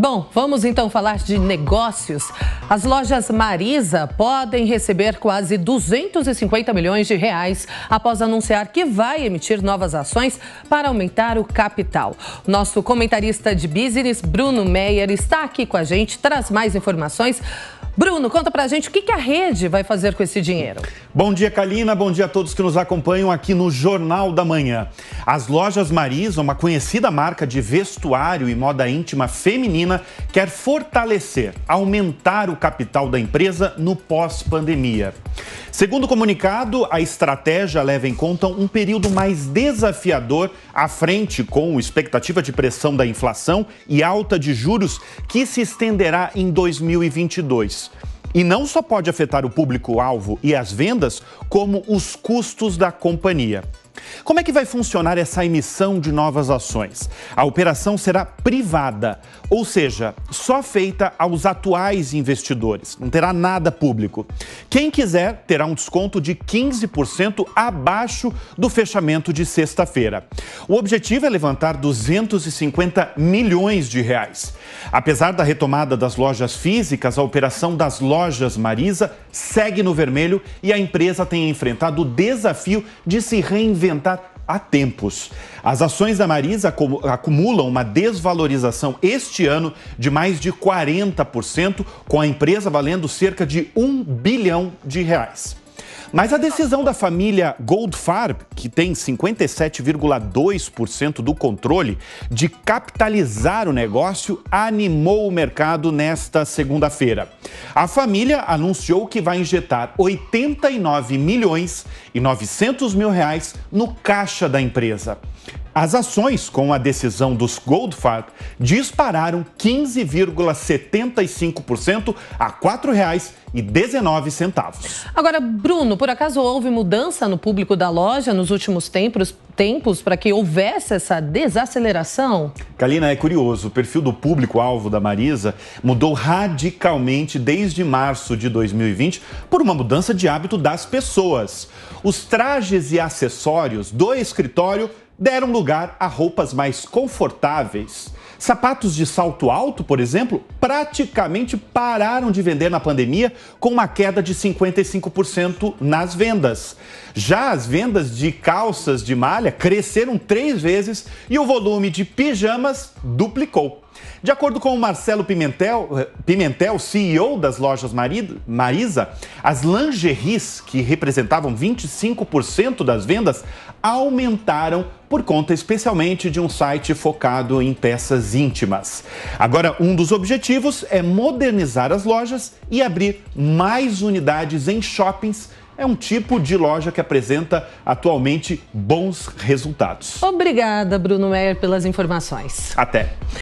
Bom, vamos então falar de negócios. As lojas Marisa podem receber quase 250 milhões de reais após anunciar que vai emitir novas ações para aumentar o capital. Nosso comentarista de business, Bruno Meyer, está aqui com a gente, traz mais informações. Bruno, conta pra gente o que, que a rede vai fazer com esse dinheiro. Bom dia, Kalina. Bom dia a todos que nos acompanham aqui no Jornal da Manhã. As lojas Marisa, uma conhecida marca de vestuário e moda íntima feminina, quer fortalecer, aumentar o capital da empresa no pós-pandemia. Segundo o comunicado, a estratégia leva em conta um período mais desafiador à frente, com expectativa de pressão da inflação e alta de juros que se estenderá em 2022. E não só pode afetar o público-alvo e as vendas, como os custos da companhia. Como é que vai funcionar essa emissão de novas ações? A operação será privada, ou seja, só feita aos atuais investidores, não terá nada público. Quem quiser terá um desconto de 15% abaixo do fechamento de sexta-feira. O objetivo é levantar 250 milhões de reais. Apesar da retomada das lojas físicas, a operação das lojas Marisa segue no vermelho e a empresa tem enfrentado o desafio de se reinventar implementar há tempos. As ações da Marisa acumulam uma desvalorização este ano de mais de 40%, com a empresa valendo cerca de 1 bilhão de reais. Mas a decisão da família Goldfarb, que tem 57,2% do controle, de capitalizar o negócio, animou o mercado nesta segunda-feira. A família anunciou que vai injetar 89 milhões e 900 mil reais no caixa da empresa. As ações, com a decisão dos Goldfarb, dispararam 15,75% a R$ 4,19. Agora, Bruno, por acaso houve mudança no público da loja nos últimos tempos tempos para que houvesse essa desaceleração? Kalina, é curioso. O perfil do público-alvo da Marisa mudou radicalmente desde março de 2020 por uma mudança de hábito das pessoas. Os trajes e acessórios do escritório deram lugar a roupas mais confortáveis. Sapatos de salto alto, por exemplo, praticamente pararam de vender na pandemia, com uma queda de 55% nas vendas. Já as vendas de calças de malha cresceram três vezes e o volume de pijamas duplicou. De acordo com o Marcelo Pimentel, eh, Pimentel CEO das lojas Marisa, as lingeries, que representavam 25% das vendas, aumentaram por conta especialmente de um site focado em peças íntimas. Agora, um dos objetivos é modernizar as lojas e abrir mais unidades em shoppings é um tipo de loja que apresenta atualmente bons resultados. Obrigada, Bruno Meyer, pelas informações. Até.